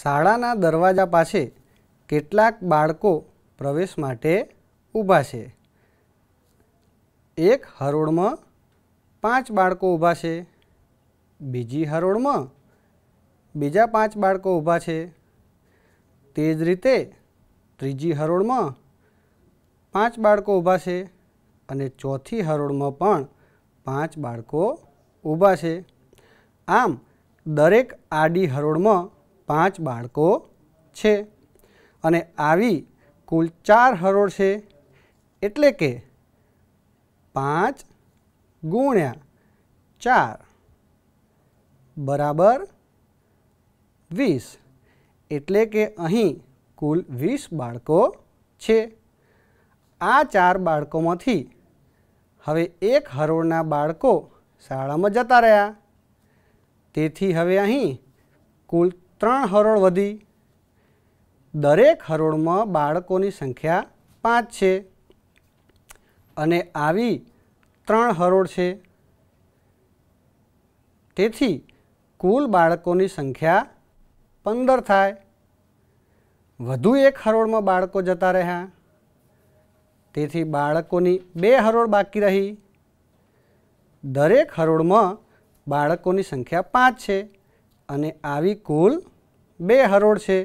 શાળાના દરવાજા પાસે કેટલાક બાળકો પ્રવેશ માટે ઊભા છે એક હરોળમાં પાંચ બાળકો ઊભા છે બીજી હરોળમાં બીજા પાંચ બાળકો ઊભા છે તે જ રીતે ત્રીજી હરોળમાં પાંચ બાળકો ઊભા છે અને ચોથી હરોળમાં પણ પાંચ બાળકો ઊભા છે આમ દરેક આડી હરોળમાં પાંચ બાળકો છે અને આવી કુલ ચાર હરોળ છે એટલે કે પાંચ ગુણ્યા ચાર બરાબર વીસ એટલે કે અહીં કુલ વીસ બાળકો છે આ ચાર બાળકોમાંથી હવે એક હરોળના બાળકો શાળામાં જતા રહ્યા તેથી હવે અહીં કુલ ત્રણ હરોળ વધી દરેક હરોળમાં બાળકોની સંખ્યા પાંચ છે અને આવી ત્રણ હરોળ છે તેથી કુલ બાળકોની સંખ્યા પંદર થાય વધુ એક હરોળમાં બાળકો જતા રહ્યા તેથી બાળકોની બે હરોળ બાકી રહી દરેક હરોળમાં બાળકોની સંખ્યા પાંચ છે અને આવી કુલ બે હરોળ છે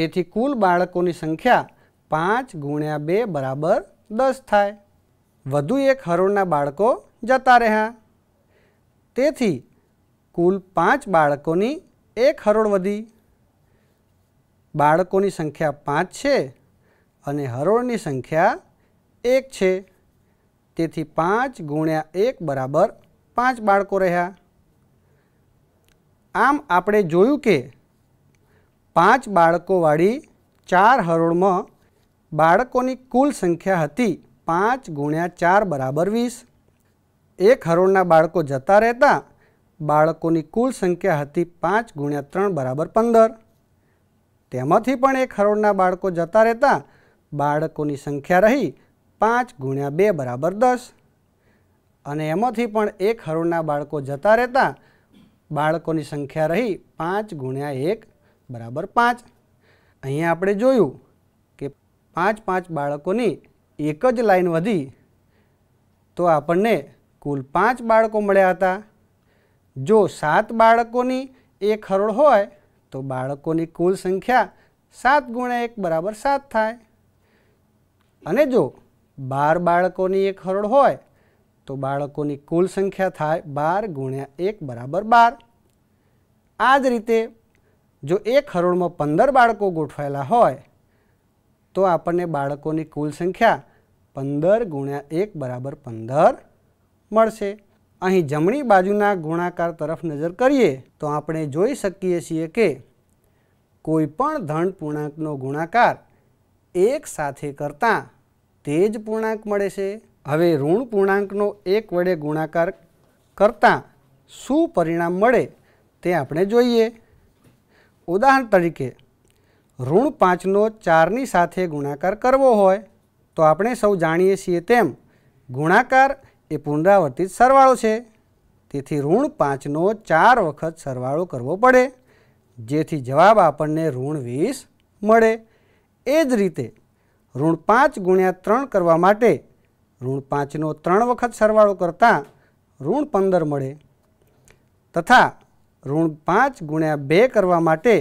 તેથી કુલ બાળકોની સંખ્યા પાંચ ગુણ્યા બે બરાબર દસ થાય વધુ એક હરોળના બાળકો જતા રહ્યા તેથી કુલ પાંચ બાળકોની એક હરોળ વધી બાળકોની સંખ્યા પાંચ છે અને હરોળની સંખ્યા એક છે તેથી પાંચ ગુણ્યા એક બરાબર પાંચ બાળકો રહ્યા આમ આપણે જોયું કે પાંચ બાળકોવાળી ચાર હરોળમાં બાળકોની કુલ સંખ્યા હતી પાંચ ગુણ્યા ચાર બરાબર વીસ એક હરોળના બાળકો જતા રહેતા બાળકોની કુલ સંખ્યા હતી પાંચ ગુણ્યા ત્રણ બરાબર પંદર તેમાંથી પણ એક હરોળના બાળકો જતા રહેતા બાળકોની સંખ્યા રહી પાંચ ગુણ્યા બે બરાબર દસ અને એમાંથી પણ એક હરોળના બાળકો જતા રહેતા બાળકોની સંખ્યા રહી પાંચ ગુણ્યા એક બરાબર પાંચ અહીંયા આપણે જોયું કે પાંચ પાંચ બાળકોની એક જ લાઈન વધી તો આપણને કુલ પાંચ બાળકો મળ્યા હતા જો સાત બાળકોની એક હરોળ હોય તો બાળકોની કુલ સંખ્યા સાત ગુણ્યા એક બરાબર સાત થાય અને જો બાર બાળકોની એક હરોળ હોય તો બાળકોની કુલ સંખ્યા થાય બાર ગુણ્યા એક બરાબર બાર આ જ રીતે જો એક હરોળમાં પંદર બાળકો ગોઠવાયેલા હોય તો આપણને બાળકોની કુલ સંખ્યા પંદર ગુણ્યા એક બરાબર પંદર મળશે અહીં જમણી બાજુના ગુણાકાર તરફ નજર કરીએ તો આપણે જોઈ શકીએ છીએ કે કોઈપણ ધન પૂર્ણાંકનો ગુણાકાર એક સાથે કરતાં તે જ પૂર્ણાંક મળે છે હવે ઋણ પૂર્ણાંકનો એક વડે ગુણાકાર કરતાં શું પરિણામ મળે તે આપણે જોઈએ ઉદાહરણ તરીકે ઋણ પાંચનો ચારની સાથે ગુણાકાર કરવો હોય તો આપણે સૌ જાણીએ છીએ તેમ ગુણાકાર એ પુનરાવર્તિત સરવાળો છે તેથી ઋણ પાંચનો ચાર વખત સરવાળો કરવો પડે જેથી જવાબ આપણને ઋણ વીસ મળે એ જ રીતે ઋણ પાંચ ગુણ્યા ત્રણ કરવા માટે ઋણ પાંચનો ત્રણ વખત સરવાળો કરતાં ઋણ પંદર મળે તથા ઋણ પાંચ ગુણ્યા બે કરવા માટે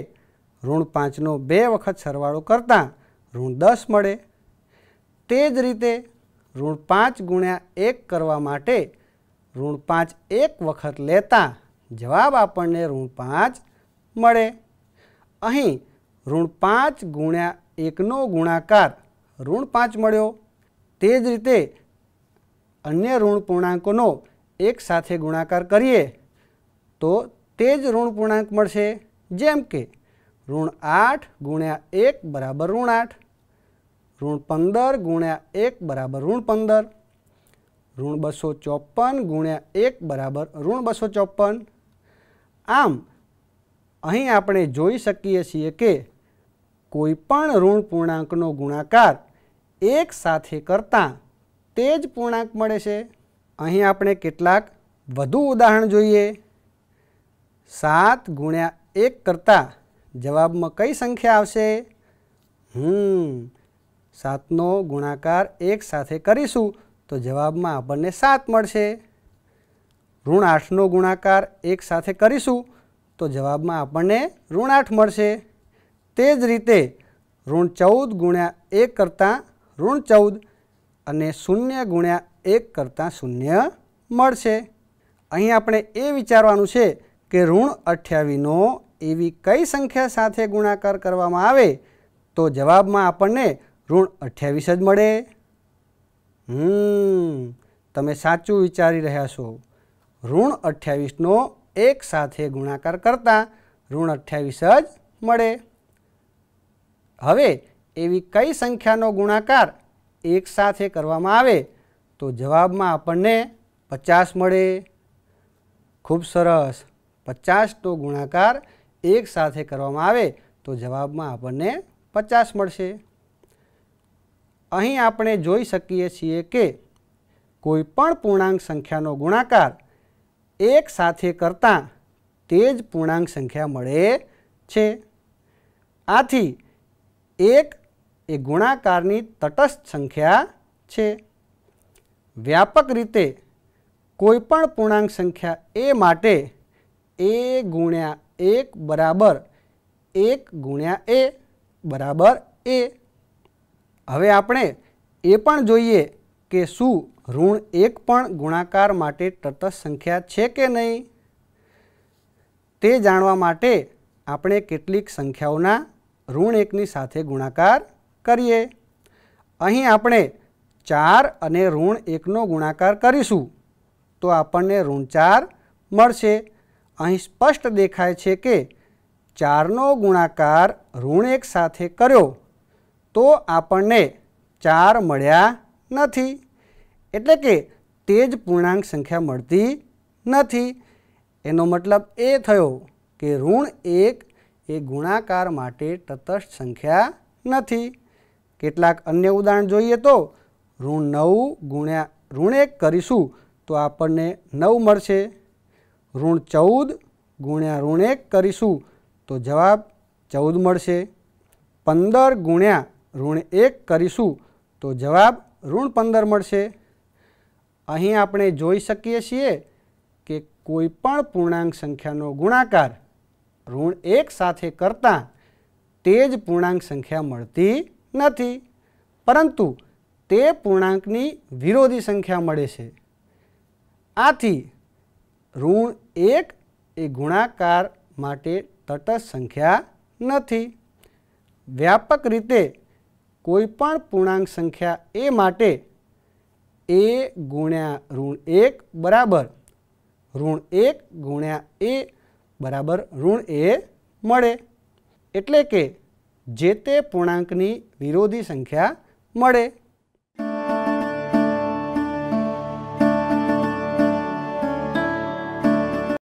ઋણ પાંચનો બે વખત સરવાળો કરતાં ઋણ દસ મળે તે જ રીતે ઋણ પાંચ ગુણ્યા એક કરવા માટે ઋણ પાંચ એક વખત લેતા જવાબ આપણને ઋણ પાંચ મળે અહીં ઋણ પાંચ ગુણ્યા એકનો ગુણાકાર ઋણ પાંચ મળ્યો તે જ રીતે અન્ય ઋણ પૂર્ણાંકોનો એક સાથે ગુણાકાર કરીએ તો તે જ ઋણ પૂર્ણાંક મળશે જેમ કે ઋણ આઠ ગુણ્યા એક બરાબર ઋણ આઠ ઋણ પંદર ગુણ્યા એક બરાબર ઋણ પંદર ઋણ બસો ચોપન ગુણ્યા એક બરાબર ઋણ બસો ચોપન આમ અહીં આપણે જોઈ શકીએ છીએ કે કોઈપણ ઋણ પૂર્ણાંકનો ગુણાકાર એક સાથે કરતાં તે જ પૂર્ણાંક મળે છે અહીં આપણે કેટલાક વધુ ઉદાહરણ જોઈએ સાત ગુણ્યા એક કરતાં જવાબમાં કઈ સંખ્યા આવશે હમ સાતનો ગુણાકાર એક સાથે કરીશું તો જવાબમાં આપણને સાત મળશે ઋણ આઠનો ગુણાકાર એક સાથે કરીશું તો જવાબમાં આપણને ઋણ આઠ મળશે તે જ રીતે ઋણ ચૌદ ગુણ્યા એક કરતાં ઋણ ચૌદ અને શૂન્ય ગુણ્યા એક કરતાં શૂન્ય મળશે અહીં આપણે એ વિચારવાનું છે કે ઋણ અઠ્યાવીનો એવી કઈ સંખ્યા સાથે ગુણાકાર કરવામાં આવે તો જવાબમાં આપણને ઋણ અઠ્યાવીસ જ મળે હમ તમે સાચું વિચારી રહ્યા છો ઋણ અઠ્યાવીસનો એક સાથે ગુણાકાર કરતાં ઋણ અઠ્યાવીસ જ મળે હવે એવી કઈ સંખ્યાનો ગુણાકાર એકસાથે કરવામાં આવે તો જવાબમાં આપણને પચાસ મળે ખૂબ સરસ પચાસનો ગુણાકાર એક સાથે કરવામાં આવે તો જવાબમાં આપણને પચાસ મળશે અહીં આપણે જોઈ શકીએ છીએ કે કોઈપણ પૂર્ણાંક સંખ્યાનો ગુણાકાર એક સાથે કરતાં તે જ પૂર્ણાંક સંખ્યા મળે છે આથી એક એ ગુણાકારની તટસ્થ સંખ્યા છે વ્યાપક રીતે કોઈપણ પૂર્ણાંક સંખ્યા એ માટે એ ગુણ્યા એક બરાબર એક ગુણ્યા એ બરાબર એ હવે આપણે એ પણ જોઈએ કે શું ઋણ એક પણ ગુણાકાર માટે તટસ્થ સંખ્યા છે કે નહીં તે જાણવા માટે આપણે કેટલીક સંખ્યાઓના ઋણ એકની સાથે ગુણાકાર કરીએ અહીં આપણે ચાર અને ઋણ એકનો ગુણાકાર કરીશું તો આપણને ઋણ ચાર મળશે અહીં સ્પષ્ટ દેખાય છે કે ચારનો ગુણાકાર ઋણ એક સાથે કર્યો તો આપણને ચાર મળ્યા નથી એટલે કે તે જ પૂર્ણાંક સંખ્યા મળતી નથી એનો મતલબ એ થયો કે ઋણ એક એ ગુણાકાર માટે તટસ્થ સંખ્યા નથી કેટલાક અન્ય ઉદાહરણ જોઈએ તો ઋણ નવ ગુણ્યા ઋણ એક કરીશું તો આપણને નવ મળશે ઋણ ચૌદ ગુણ્યા ઋણ એક કરીશું તો જવાબ ચૌદ મળશે પંદર ગુણ્યા ઋણ એક કરીશું તો જવાબ ઋણ પંદર મળશે અહીં આપણે જોઈ શકીએ છીએ કે કોઈપણ પૂર્ણાંક સંખ્યાનો ગુણાકાર ઋણ એક સાથે કરતાં તે જ પૂર્ણાંક સંખ્યા મળતી નથી પરંતુ તે પૂર્ણાંકની વિરોધી સંખ્યા મળે છે આથી ઋણ એક એ ગુણાકાર માટે તટસ્થ સંખ્યા નથી વ્યાપક રીતે કોઈપણ પૂર્ણાંક સંખ્યા એ માટે એ ગુણ્યા ઋણ એક બરાબર ઋણ એક ગુણ્યા એ બરાબર ઋણ એ મળે એટલે કે જે તે પૂર્ણાંકની વિરોધી સંખ્યા મળે